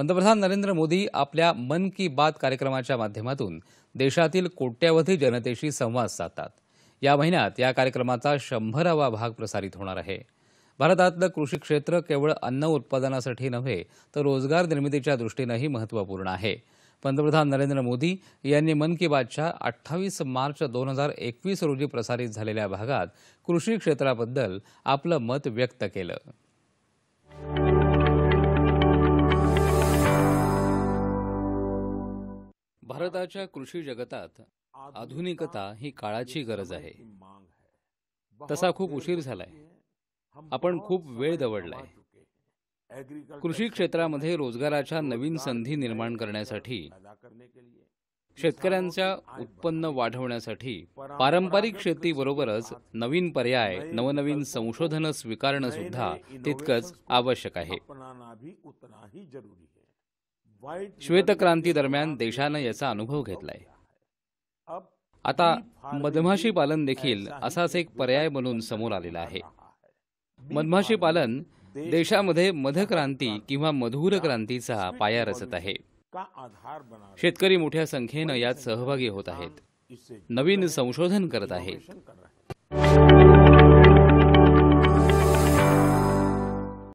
पंतप्रधान नरेंद्र मोदी आपल्या मन की बात कार्यक्रमाच्या माध्यमातून देशातील कोट्यावधी जनतेशी संवाद साधतात या महिन्यात या कार्यक्रमाचा शंभरावा भाग प्रसारित होणार आहे भारतातलं कृषी क्षेत्र केवळ अन्न उत्पादनासाठी नव्हे तर रोजगार निर्मितीच्या दृष्टीनंही महत्त्वपूर्ण आहे पंतप्रधान नरेंद्र मोदी यांनी मन की बातच्या अठ्ठावीस मार्च दोन हजार एकवीस रोजी प्रसारित झालेल्या भागात कृषी क्षेत्राबद्दल आपलं मत व्यक्त केलं भारताच्या कृषी जगतात आधुनिकता ही काळाची गरज आहे तसा खूप उशीर झालाय आपण खूप वेळ दवडलाय कृषी क्षेत्रामध्ये रोजगाराच्या नवीन संधी निर्माण करण्यासाठी शेतकऱ्यांच्या उत्पन्न वाढवण्यासाठी पारंपरिक शेतीबरोबरच नवीन पर्याय नवनवीन संशोधन स्वीकारणं सुद्धा तितकंच आवश्यक आहे श्वेतक्रांती दरम्यान देशानं याचा अनुभव घेतलाय आता मधमाशी पालन देखील असाच एक पर्याय म्हणून समोर आलेला आहे मधमाशी पालन देशामध्ये मधक्रांती किंवा मधुर क्रांतीचा पाया रचत आहे शेतकरी मोठ्या संख्येनं यात सहभागी होत आहेत नवीन संशोधन करत आहेत